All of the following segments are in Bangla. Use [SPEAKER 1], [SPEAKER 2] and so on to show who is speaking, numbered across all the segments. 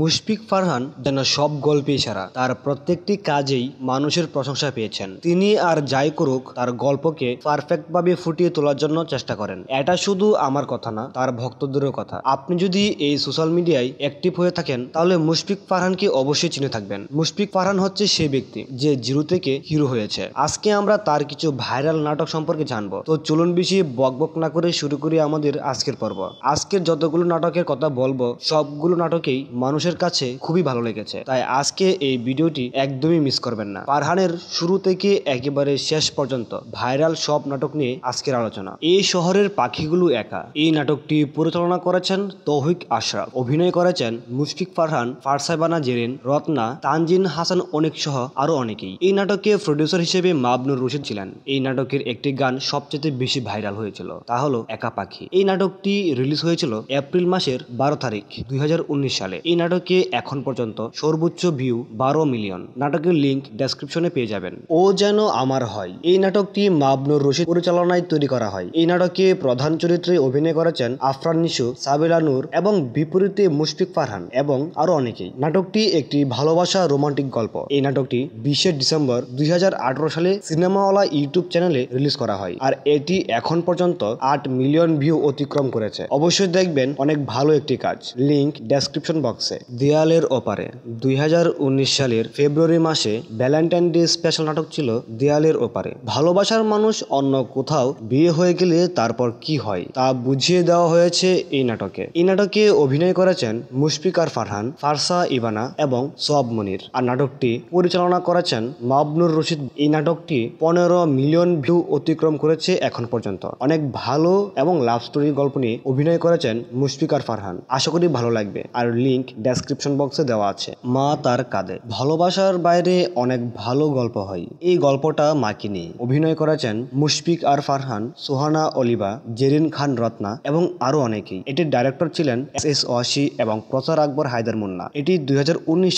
[SPEAKER 1] মুশফিক ফারহান যেন সব গল্পে সারা তার প্রত্যেকটি কাজেই মানুষের প্রশংসা পেয়েছেন তিনি আর যাই করুক তার গল্পকে পারফেক্টভাবে ফুটিয়ে তোলার জন্য চেষ্টা করেন এটা শুধু আমার কথা না তার ভক্তদেরও কথা আপনি যদি এই সোশ্যাল মিডিয়ায় অ্যাক্টিভ হয়ে থাকেন তাহলে মুশফিক ফারহানকে অবশ্যই চিনে থাকবেন মুশফিক ফারহান হচ্ছে সেই ব্যক্তি যে জিরো থেকে হিরো হয়েছে আজকে আমরা তার কিছু ভাইরাল নাটক সম্পর্কে জানবো তো চলুন বেশি বক বক না করে শুরু করি আমাদের আজকের পর্ব আজকের যতগুলো নাটকের কথা বলবো সবগুলো নাটকেই মানুষ মানুষের কাছে খুবই ভালো লেগেছে তাই আজকে এই ভিডিওটি একদমই মিস করবেন না পারহানের শুরু থেকে একেবারে শেষ পর্যন্ত ভাইরাল সব নাটক নিয়ে আজকের আলোচনা এই শহরের পাখিগুলো একা এই নাটকটি পরিচালনা করেছেন তৌহিক আশরাফ অভিনয় করেছেন মুশফিক ফারহান ফারসাইবানা জেরেন রত্না তানজিন হাসান অনেক সহ আরও অনেকেই এই নাটকে প্রডিউসার হিসেবে মাবনুর রশিদ ছিলেন এই নাটকের একটি গান সবচেয়ে বেশি ভাইরাল হয়েছিল তা হলো একা পাখি এই নাটকটি রিলিজ হয়েছিল এপ্রিল মাসের বারো তারিখ দুই সালে এই নাটকে এখন পর্যন্ত সর্বোচ্চ ভিউ বারো মিলিয়ন নাটকের লিঙ্ক ডেসক্রিপশনে পেয়ে যাবেন ও যেন আমার হয় এই নাটকটি মাবনুর রশিদ পরিচালনায় তৈরি করা হয় এই নাটকে প্রধান চরিত্রে অভিনয় করেছেন আফরান নিশু সাবেলা নূর এবং বিপরীতে মুশফিক ফারহান এবং আরো অনেকেই নাটকটি একটি ভালোবাসা রোমান্টিক গল্প এই নাটকটি বিশে ডিসেম্বর দুই সালে সিনেমাওয়ালা ইউটিউব চ্যানেলে রিলিজ করা হয় আর এটি এখন পর্যন্ত আট মিলিয়ন ভিউ অতিক্রম করেছে অবশ্যই দেখবেন অনেক ভালো একটি কাজ লিঙ্ক ডেসক্রিপশন বক্স বক্সে দেয়ালের ওপারে দুই সালের ফেব্রুয়ারি মাসে ভ্যালেন্টাইন ডে স্পেশাল নাটক ছিল দেয়ালের ওপারে ভালোবাসার মানুষ অন্য কোথাও বিয়ে হয়ে গেলে তারপর কি হয় তা বুঝিয়ে দেওয়া হয়েছে এই নাটকে এই নাটকে অভিনয় করেছেন মুশফিকার ফারহান ফারসা ইবানা এবং সব মনির আর নাটকটি পরিচালনা করেছেন মাবনুর রশিদ এই নাটকটি পনেরো মিলিয়ন ভিউ অতিক্রম করেছে এখন পর্যন্ত অনেক ভালো এবং লাভ স্টোরি গল্প নিয়ে অভিনয় করেছেন মুশফিকার ফারহান আশা করি ভালো লাগবে আর লিঙ্ক ডেসক্রিপশন বক্সে দেওয়া আছে মা তার কাঁদে ভালোবাসার বাইরে অনেক ভালো গল্প হয় এই গল্পটা মাকে নিয়ে অভিনয় করেছেন মুশফিক আর ফারহান সোহানা অলিবা জেরিন খান রত্না এবং আরও অনেকেই এটির ডাইরেক্টর ছিলেন এস এস ওয়াসি এবং প্রচার আকবর হায়দার মুন্না এটি দুই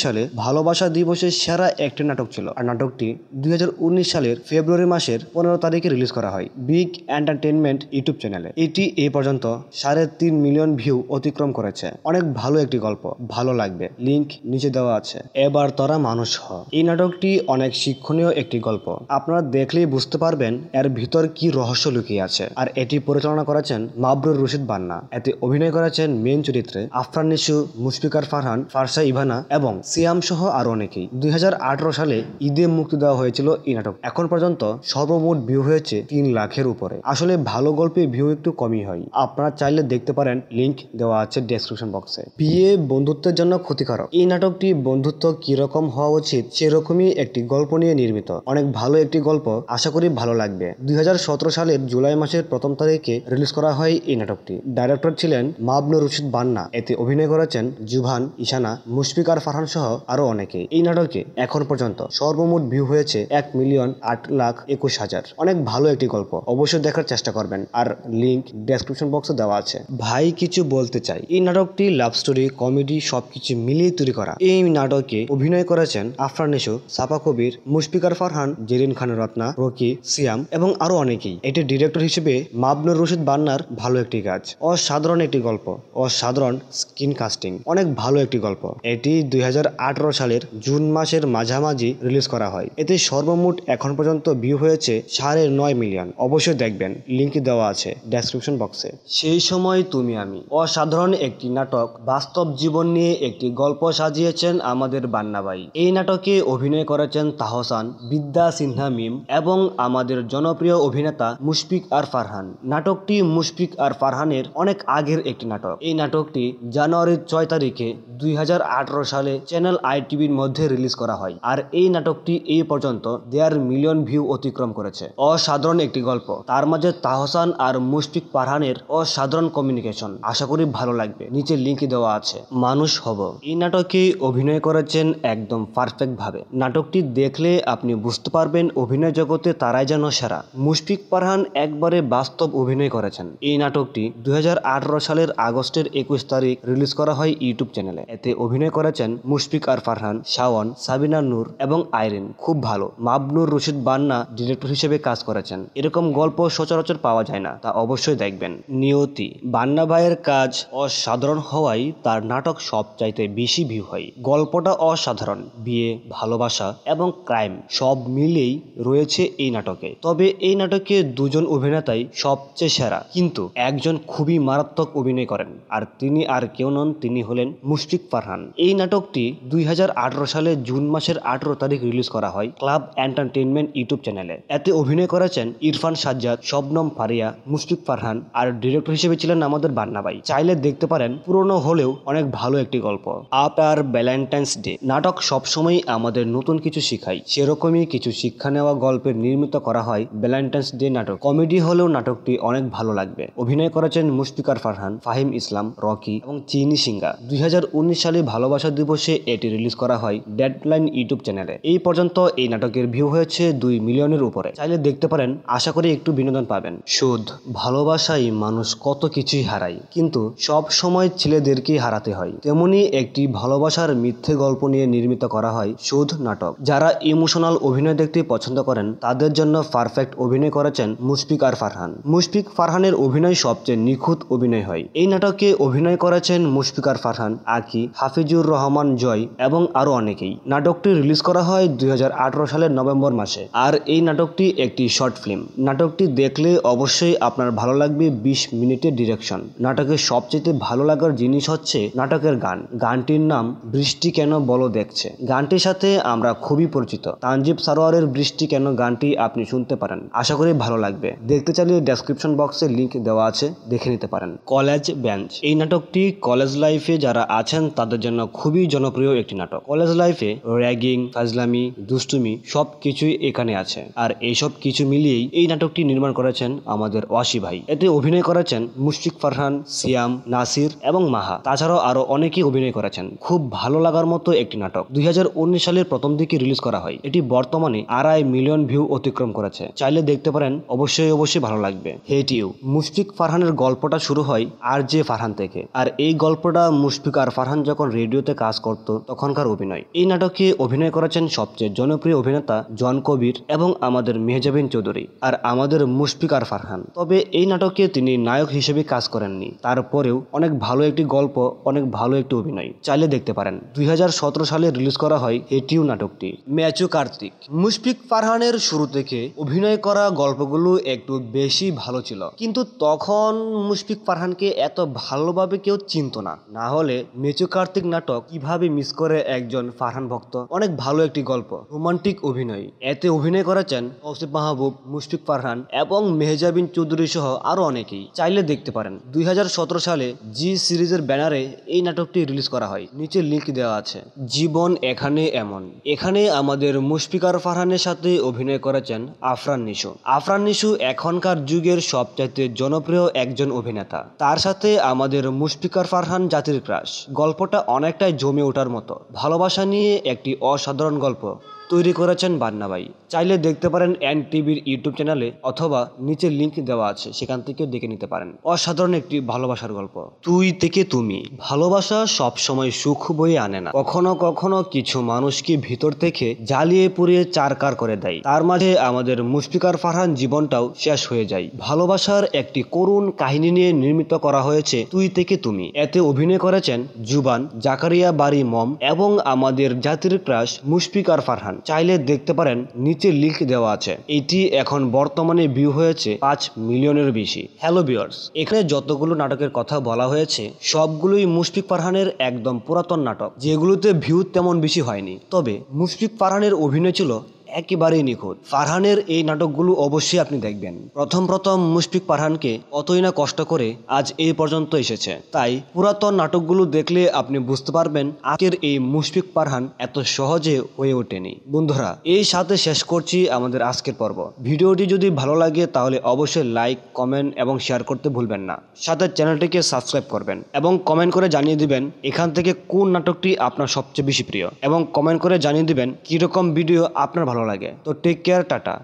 [SPEAKER 1] সালে ভালোবাসা দিবসের সেরা একটি নাটক ছিল আর নাটকটি দুই সালের ফেব্রুয়ারি মাসের পনেরো তারিখে রিলিজ করা হয় বিগ এন্টারটেনমেন্ট ইউটিউব চ্যানেলে এটি এ পর্যন্ত সাড়ে তিন মিলিয়ন ভিউ অতিক্রম করেছে অনেক ভালো একটি গল্প ভালো লাগবে লিংক নিচে দেওয়া আছে এবার তোরা মানুষ হ এই নাটকটি অনেক শিক্ষণীয় একটি গল্প আপনারা দেখলেই বুঝতে পারবেন এর ভিতর কি রহস্য লুকিয়ে আছে আর এটি পরিচালনা করেছেন মাবরুর রশিদ বান্না এতে অভিনয় করেছেন মেন চরিত্রে আফরান নিশু মুশফিকার ফারহান ফারসা ইভানা এবং সিয়াম সহ আরো অনেকেই দুই সালে ঈদে মুক্তি দেওয়া হয়েছিল এই নাটক এখন পর্যন্ত সর্বমোট ভিউ হয়েছে তিন লাখের উপরে আসলে ভালো গল্পে ভিউ একটু কমই হয় আপনারা চাইলে দেখতে পারেন লিংক দেওয়া আছে ডেসক্রিপশন বক্সে বিয়ে বন্ধু বন্ধুত্বের জন্য ক্ষতিকারক এই নাটকটি বন্ধুত্ব কিরকম হওয়া উচিত সেরকমই একটি গল্প নিয়ে নির্মিত অনেক ভালো একটি গল্প আশা করি ভালো লাগবে দুই সালের জুলাই মাসের প্রথম তারিখে রিলিজ করা হয় এই নাটকটি ডাইরেক্টর ছিলেন মাবনুর রশিদ বান্না এতে অভিনয় করেছেন জুভান ইশানা মুশফিক আর ফারহান সহ আরো অনেকে এই নাটকে এখন পর্যন্ত সর্বমোট ভিউ হয়েছে এক মিলিয়ন আট লাখ একুশ হাজার অনেক ভালো একটি গল্প অবশ্যই দেখার চেষ্টা করবেন আর লিংক ডেসক্রিপশন বক্সে দেওয়া আছে ভাই কিছু বলতে চাই এই নাটকটি লাভ স্টোরি কমেডি সব কিছু মিলিয়ে তৈরি করা এই নাটকে অভিনয় করেছেন আফরান সাপা কবির মুশফিকার ফারহান জেরিন খান রত্না রকি সিয়াম এবং আরো অনেকেই এটি ডিরেক্টর হিসেবে মাবনুর রশিদ বান্নার ভালো একটি কাজ অসাধারণ একটি গল্প অসাধারণ স্ক্রিন কাস্টিং অনেক ভালো একটি গল্প এটি দুই সালের জুন মাসের মাঝামাঝি রিলিজ করা হয় এতে সর্বমোট এখন পর্যন্ত ভিউ হয়েছে সাড়ে নয় মিলিয়ন অবশ্যই দেখবেন লিঙ্ক দেওয়া আছে ডেসক্রিপশন বক্সে সেই সময় তুমি আমি অসাধারণ একটি নাটক বাস্তব জীবন নিয়ে একটি গল্প সাজিয়েছেন আমাদের বান্নাবাই এই নাটকে অভিনয় করেছেন তাহসান বিদ্যা সিনহা মিম এবং আমাদের জনপ্রিয় অভিনেতা মুশফিক আর ফারহান নাটকটি মুশফিক আর ফারহানের অনেক আগের একটি নাটক এই নাটকটি জানুয়ারির ছয় তারিখে দুই সালে চ্যানেল আইটিভির মধ্যে রিলিজ করা হয় আর এই নাটকটি এই পর্যন্ত দেয়ার মিলিয়ন ভিউ অতিক্রম করেছে অসাধারণ একটি গল্প তার মাঝে তাহসান আর মুশফিক ফারহানের অসাধারণ কমিউনিকেশন আশা করি ভালো লাগবে নিচে লিঙ্ক দেওয়া আছে মানুষ মানুষ হব এই নাটকে অভিনয় করেছেন একদম পারফেক্টভাবে নাটকটি দেখলে আপনি বুঝতে পারবেন অভিনয় জগতে তারাই যেন সেরা মুশফিক পারহান একবারে বাস্তব অভিনয় করেছেন এই নাটকটি দু সালের আগস্টের একুশ তারিখ রিলিজ করা হয় ইউটিউব চ্যানেলে এতে অভিনয় করেছেন মুশফিক আর ফারহান শাওয়ান সাবিনা নূর এবং আইরিন খুব ভালো মাবনুর রশিদ বান্না ডিরেক্টর হিসেবে কাজ করেছেন এরকম গল্প সচরাচর পাওয়া যায় না তা অবশ্যই দেখবেন নিয়তি বান্না ভাইয়ের কাজ অসাধারণ হওয়ায় তার নাটক সবচাইতে বেশি ভিউ হয় গল্পটা অসাধারণ বিয়ে ভালোবাসা এবং ক্রাইম সব মিলেই রয়েছে এই নাটকে তবে এই নাটকে দুজন অভিনেতাই সবচেয়ে সেরা কিন্তু একজন খুবই মারাত্মক অভিনয় করেন আর তিনি আর কেউ নন তিনি হলেন মুস্তিক ফারহান এই নাটকটি দুই সালে জুন মাসের আঠারো তারিখ রিলিজ করা হয় ক্লাব এন্টারটেনমেন্ট ইউটিউব চ্যানেলে এতে অভিনয় করেছেন ইরফান সাজ্জাদ শবনম ফারিয়া মুস্তিক ফারহান আর ডিরেক্টর হিসেবে ছিলেন আমাদের বান্নাবাই চাইলে দেখতে পারেন পুরনো হলেও অনেক ভালো হলো একটি গল্প আপ আর ব্যালেন্টাইন্স ডে নাটক সবসময় আমাদের নতুন কিছু শিখায় সেরকমই কিছু শিক্ষা নেওয়া গল্পের নির্মিত করা হয় ব্যালেন্টাইন্স ডে নাটক কমেডি হলেও নাটকটি অনেক ভালো লাগবে অভিনয় করেছেন মুশফিকার ফারহান ফাহিম ইসলাম রকি এবং চিনি সিঙ্গা দুই সালে ভালোবাসা দিবসে এটি রিলিজ করা হয় ডেডলাইন ইউটিউব চ্যানেলে এই পর্যন্ত এই নাটকের ভিউ হয়েছে দুই মিলিয়নের উপরে চাইলে দেখতে পারেন আশা করি একটু বিনোদন পাবেন সুদ ভালোবাসায় মানুষ কত কিছুই হারায় কিন্তু সব সময় ছেলেদেরকেই হারাতে হয় তেমনি একটি ভালোবাসার মিথ্যে গল্প নিয়ে নির্মিত করা হয় সুধ নাটক যারা ইমোশনাল অভিনয় দেখতে পছন্দ করেন তাদের জন্য পারফেক্ট অভিনয় করেছেন মুশফিক আর ফারহান মুশফিক ফারহানের অভিনয় সবচেয়ে নিখুঁত অভিনয় হয় এই নাটকে অভিনয় করেছেন মুশফিক আর ফারহান আকি হাফিজুর রহমান জয় এবং আরও অনেকেই নাটকটি রিলিজ করা হয় দুই সালের নভেম্বর মাসে আর এই নাটকটি একটি শর্ট ফিল্ম নাটকটি দেখলে অবশ্যই আপনার ভালো লাগবে বিশ মিনিটের ডিরেকশন নাটকের সবচেয়ে ভালো লাগার জিনিস হচ্ছে নাটকের গান গানটির নাম বৃষ্টি কেন বলো দেখছে গানটির সাথে আমরা খুবই পরিচিত তানজিব সারোয়ারের বৃষ্টি কেন গানটি আপনি শুনতে পারেন আশা করি ভালো লাগবে দেখতে চাইলে ডেসক্রিপশন বক্সে লিঙ্ক দেওয়া আছে দেখে নিতে পারেন কলেজ বেঞ্চ এই নাটকটি কলেজ লাইফে যারা আছেন তাদের জন্য খুবই জনপ্রিয় একটি নাটক কলেজ লাইফে র্যাগিং ফাজলামি দুষ্টুমি সব কিছুই এখানে আছে আর এইসব কিছু মিলিয়েই এই নাটকটি নির্মাণ করেছেন আমাদের ওয়াসি ভাই এতে অভিনয় করেছেন মুশফিক ফারহান সিয়াম নাসির এবং মাহা তাছাড়াও আরো অনেক অনেকেই অভিনয় করেছেন খুব ভালো লাগার মতো একটি নাটক দুই সালের প্রথম দিকে রিলিজ করা হয় এটি বর্তমানে আড়াই মিলিয়ন ভিউ অতিক্রম করেছে চাইলে দেখতে পারেন অবশ্যই অবশ্যই ভালো লাগবে হেট ইউ মুশফিক ফারহানের গল্পটা শুরু হয় আর জে ফারহান থেকে আর এই গল্পটা মুশফিক আর ফারহান যখন রেডিওতে কাজ করত তখনকার অভিনয় এই নাটকে অভিনয় করেছেন সবচেয়ে জনপ্রিয় অভিনেতা জন কবির এবং আমাদের মেহজাবিন চৌধুরী আর আমাদের মুশফিক আর ফারহান তবে এই নাটকে তিনি নায়ক হিসেবে কাজ করেননি তারপরেও অনেক ভালো একটি গল্প অনেক ভালো একটি অভিনয় চাইলে দেখতে পারেন দুই সালে রিলিজ করা হয় এটিও নাটকটি ম্যাচু কার্তিক মুশফিক ফারহানের শুরু থেকে অভিনয় করা গল্পগুলো একটু বেশি ভালো ছিল কিন্তু তখন মুশফিক ফারহানকে এত ভালোভাবে কেউ চিনত না না হলে মেচু কার্তিক নাটক কিভাবে মিস করে একজন ফারহান ভক্ত অনেক ভালো একটি গল্প রোমান্টিক অভিনয় এতে অভিনয় করেছেন অসিফ মাহবুব মুশফিক ফারহান এবং মেহজাবিন চৌধুরী সহ আরো অনেকেই চাইলে দেখতে পারেন দুই সালে জি সিরিজের ব্যানারে এই নাটক নাটকটি রিলিজ করা হয় নিচে লিঙ্ক দেওয়া আছে জীবন এখানে এমন এখানে আমাদের মুশফিকার ফারহানের সাথে অভিনয় করেছেন আফরান নিশু আফরান নিশু এখনকার যুগের সবচাইতে জনপ্রিয় একজন অভিনেতা তার সাথে আমাদের মুশফিকার ফারহান জাতির ক্রাশ গল্পটা অনেকটাই জমে ওঠার মতো ভালোবাসা নিয়ে একটি অসাধারণ গল্প তৈরি করেছেন বান্নাবাই চাইলে দেখতে পারেন এন টিভির ইউটিউব চ্যানেলে অথবা নিচের লিঙ্ক দেওয়া আছে সেখান থেকেও দেখে নিতে পারেন অসাধারণ একটি ভালোবাসার গল্প তুই থেকে তুমি ভালোবাসা সবসময় সুখ বয়ে আনে না কখনো কখনো কিছু মানুষকে ভিতর থেকে জ্বালিয়ে পুড়িয়ে চারকার করে দেয় তার মাঝে আমাদের মুশফিকার ফারহান জীবনটাও শেষ হয়ে যায় ভালোবাসার একটি করুণ কাহিনী নিয়ে নির্মিত করা হয়েছে তুই থেকে তুমি এতে অভিনয় করেছেন জুবান জাকারিয়া বাড়ি মম এবং আমাদের জাতির ক্রাশ মুশফিকার ফারহান চাইলে দেখতে পারেন নিচে লিঙ্ক দেওয়া আছে এটি এখন বর্তমানে ভিউ হয়েছে পাঁচ মিলিয়নের বেশি হ্যালো বিয়ার্স এখানে যতগুলো নাটকের কথা বলা হয়েছে সবগুলোই মুশফিক ফারহানের একদম পুরাতন নাটক যেগুলোতে ভিউ তেমন বেশি হয়নি তবে মুশফিক ফারহানের অভিনয় ছিল একেবারেই নিখুঁত ফারহানের এই নাটকগুলো অবশ্যই আপনি দেখবেন প্রথম প্রথম মুশফিক ফারহানকে অতই না কষ্ট করে আজ এই পর্যন্ত এসেছে তাই পুরাতন নাটকগুলো দেখলে আপনি বুঝতে পারবেন আজকের এই মুশফিক ফারহান এত সহজে হয়ে ওঠেনি বন্ধুরা এই সাথে শেষ করছি আমাদের আজকের পর্ব ভিডিওটি যদি ভালো লাগে তাহলে অবশ্যই লাইক কমেন্ট এবং শেয়ার করতে ভুলবেন না সাথে চ্যানেলটিকে সাবস্ক্রাইব করবেন এবং কমেন্ট করে জানিয়ে দিবেন এখান থেকে কোন নাটকটি আপনার সবচেয়ে বেশি প্রিয় এবং কমেন্ট করে জানিয়ে দিবেন কীরকম ভিডিও আপনার ভালো ভালো লাগে তো টেক কেয়ার টাটা